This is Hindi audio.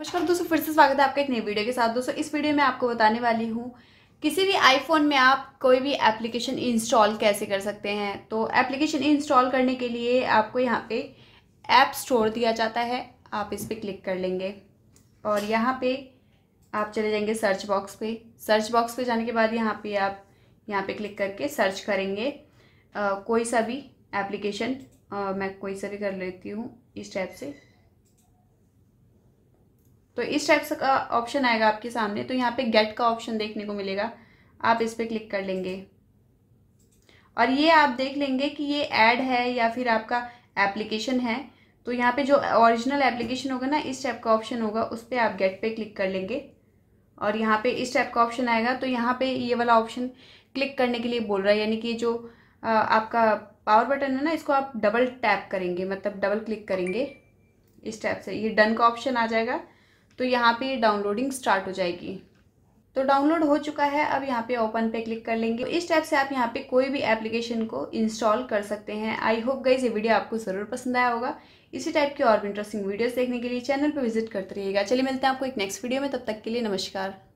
नमस्कार दोस्तों फिर से स्वागत है आपका एक नई वीडियो के साथ दोस्तों इस वीडियो में आपको बताने वाली हूँ किसी भी आईफोन में आप कोई भी एप्लीकेशन इंस्टॉल कैसे कर सकते हैं तो एप्लीकेशन इंस्टॉल करने के लिए आपको यहाँ पे ऐप स्टोर दिया जाता है आप इस पर क्लिक कर लेंगे और यहाँ पे आप चले जाएंगे सर्च बॉक्स पे सर्च बॉक्स पे जाने के बाद यहाँ पे आप यहाँ पे क्लिक करके सर्च करेंगे आ, कोई सा भी एप्लीकेशन मैं कोई सा भी कर लेती हूँ इस टाइप से तो इस टाइप का ऑप्शन आएगा आपके सामने तो यहाँ पे गेट का ऑप्शन देखने को मिलेगा आप इस पर क्लिक कर लेंगे और ये आप देख लेंगे कि ये ऐड है या फिर आपका एप्लीकेशन है तो यहाँ पे जो ओरिजिनल एप्लीकेशन होगा ना इस टाइप का ऑप्शन होगा उस पर आप गेट पे क्लिक कर लेंगे और यहाँ पे इस टाइप का ऑप्शन आएगा तो यहाँ पे ये वाला ऑप्शन क्लिक करने के लिए बोल रहा है यानी कि जो आ, आपका पावर बटन है ना इसको आप डबल टैप करेंगे मतलब डबल क्लिक करेंगे इस टाइप से ये डन का ऑप्शन आ जाएगा तो यहाँ पे डाउनलोडिंग स्टार्ट हो जाएगी तो डाउनलोड हो चुका है अब यहाँ पे ओपन पे क्लिक कर लेंगे तो इस टाइप से आप यहाँ पे कोई भी एप्लीकेशन को इंस्टॉल कर सकते हैं आई होप गई ये वीडियो आपको ज़रूर पसंद आया होगा इसी टाइप के और भी इंटरेस्टिंग वीडियोस देखने के लिए चैनल पर विजिट करते रहिएगा चलिए मिलते हैं आपको एक नेक्स्ट वीडियो में तब तक के लिए नमस्कार